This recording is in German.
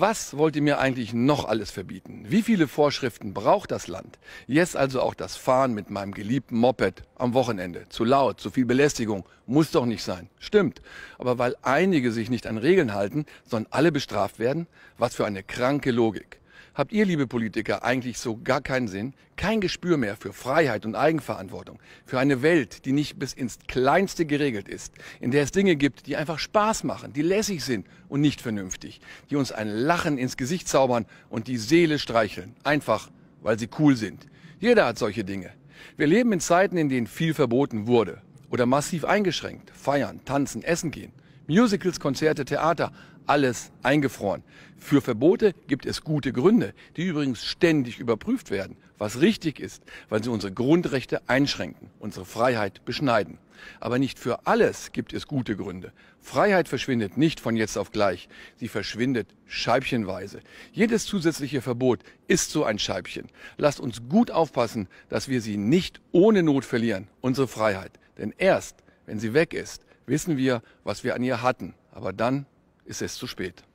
Was wollt ihr mir eigentlich noch alles verbieten? Wie viele Vorschriften braucht das Land? Jetzt also auch das Fahren mit meinem geliebten Moped am Wochenende. Zu laut, zu viel Belästigung. Muss doch nicht sein. Stimmt. Aber weil einige sich nicht an Regeln halten, sollen alle bestraft werden? Was für eine kranke Logik. Habt ihr, liebe Politiker, eigentlich so gar keinen Sinn, kein Gespür mehr für Freiheit und Eigenverantwortung, für eine Welt, die nicht bis ins Kleinste geregelt ist, in der es Dinge gibt, die einfach Spaß machen, die lässig sind und nicht vernünftig, die uns ein Lachen ins Gesicht zaubern und die Seele streicheln, einfach weil sie cool sind. Jeder hat solche Dinge. Wir leben in Zeiten, in denen viel verboten wurde oder massiv eingeschränkt, feiern, tanzen, essen gehen. Musicals, Konzerte, Theater, alles eingefroren. Für Verbote gibt es gute Gründe, die übrigens ständig überprüft werden, was richtig ist, weil sie unsere Grundrechte einschränken, unsere Freiheit beschneiden. Aber nicht für alles gibt es gute Gründe. Freiheit verschwindet nicht von jetzt auf gleich, sie verschwindet scheibchenweise. Jedes zusätzliche Verbot ist so ein Scheibchen. Lasst uns gut aufpassen, dass wir sie nicht ohne Not verlieren, unsere Freiheit. Denn erst, wenn sie weg ist, wissen wir, was wir an ihr hatten. Aber dann ist es zu spät.